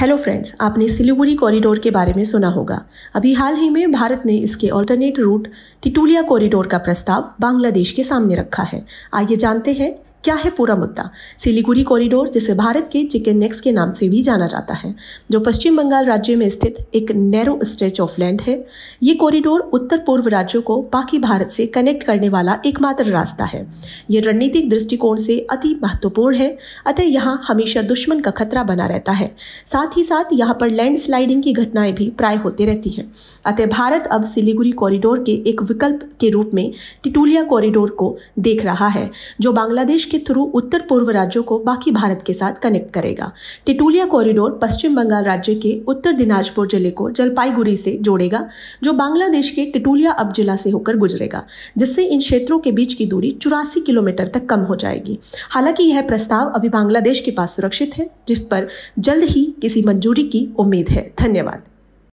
hello friends आपने Siliguri corridor के बारे में सुना होगा अभी हाल ही में भारत ने इसके ऑल्टरनेट रूट टिटुलिया कॉरिडोर का प्रस्ताव बांग्लादेश के सामने रखा है आइए जानते हैं क्या है पूरा मुद्दा सिलीगुड़ी कॉरिडोर जिसे भारत के चिकन नेक्स के नाम से भी जाना जाता है जो पश्चिम बंगाल राज्य में स्थित एक नैरो स्ट्रेच ऑफ लैंड है ये कॉरिडोर उत्तर पूर्व राज्यों को बाकी भारत से कनेक्ट करने वाला एकमात्र रास्ता है ये रणनीतिक दृष्टिकोण से अति महत्वपूर्ण है अतः यहाँ हमेशा दुश्मन का खतरा बना रहता है साथ ही साथ यहाँ पर लैंडस्लाइडिंग की घटनाएं भी प्राय होती रहती हैं अतः भारत अब सिलीगुड़ी कॉरिडोर के एक विकल्प के रूप में टिटुलिया कॉरिडोर को देख रहा है जो बांग्लादेश के के थ्रू उत्तर पूर्व राज्यों को बाकी भारत के साथ कनेक्ट करेगा टिटूलिया कॉरिडोर पश्चिम बंगाल राज्य के उत्तर दिनाजपुर जिले को जलपाईगुड़ी से जोड़ेगा जो बांग्लादेश के टिटुलिया अब जिला से होकर गुजरेगा जिससे इन क्षेत्रों के बीच की दूरी चौरासी किलोमीटर तक कम हो जाएगी हालांकि यह प्रस्ताव अभी बांग्लादेश के पास सुरक्षित है जिस पर जल्द ही किसी मंजूरी की उम्मीद है धन्यवाद